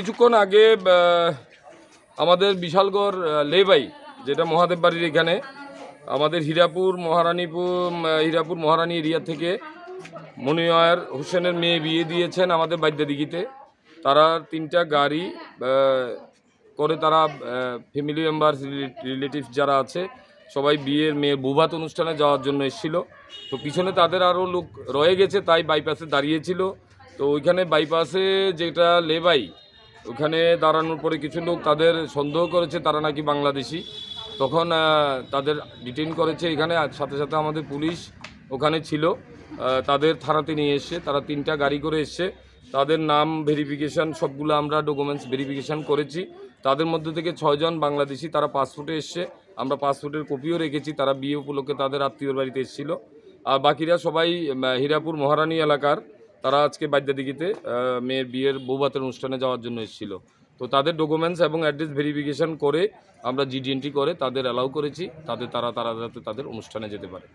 কিছুক্ষণ আগে আমাদের বিশালগড় লেবাই যেটা মহাদেব বাড়ির এখানে আমাদের হীরাপুর মহারানীপুর হীরাপুর মহারানী এরিয়া থেকে মনিয়ার হোসেনের মেয়ে বিয়ে দিয়েছেন আমাদের বাদ্যাদিঘিতে তারা তিনটা গাড়ি করে তারা ফ্যামিলি মেম্বার রিলেটিভ যারা আছে সবাই বিয়ের মেয়ের বুভাত অনুষ্ঠানে যাওয়ার জন্য এসেছিল তো পিছনে তাদের আরও লোক রয়ে গেছে তাই বাইপাসে দাঁড়িয়েছিল তো ওইখানে বাইপাসে যেটা লেবাই ওখানে দাঁড়ানোর পরে কিছু লোক তাদের সন্দেহ করেছে তারা নাকি বাংলাদেশি তখন তাদের ডিটেন করেছে এখানে সাথে সাথে আমাদের পুলিশ ওখানে ছিল তাদের থানাতে নিয়ে এসছে তারা তিনটা গাড়ি করে এসছে তাদের নাম ভেরিফিকেশান সবগুলো আমরা ডকুমেন্টস ভেরিফিকেশান করেছি তাদের মধ্যে থেকে ছয়জন বাংলাদেশি তারা পাসপোর্টে এসছে আমরা পাসপোর্টের কপিও রেখেছি তারা বিয়ে উপলক্ষে তাদের আত্মীয়র বাড়িতে এসেছিলো আর বাকিরা সবাই হীরাপুর মহারানী এলাকার তারা আজকে বাড্যাদিঘিতে মেয়ের বিয়ের বৌভাতের অনুষ্ঠানে যাওয়ার জন্য এসেছিল তো তাদের ডকুমেন্টস এবং অ্যাড্রেস ভেরিফিকেশন করে আমরা জিডিএনটি করে তাদের অ্যালাউ করেছি তাদের তারা তারা যাতে তাদের অনুষ্ঠানে যেতে পারে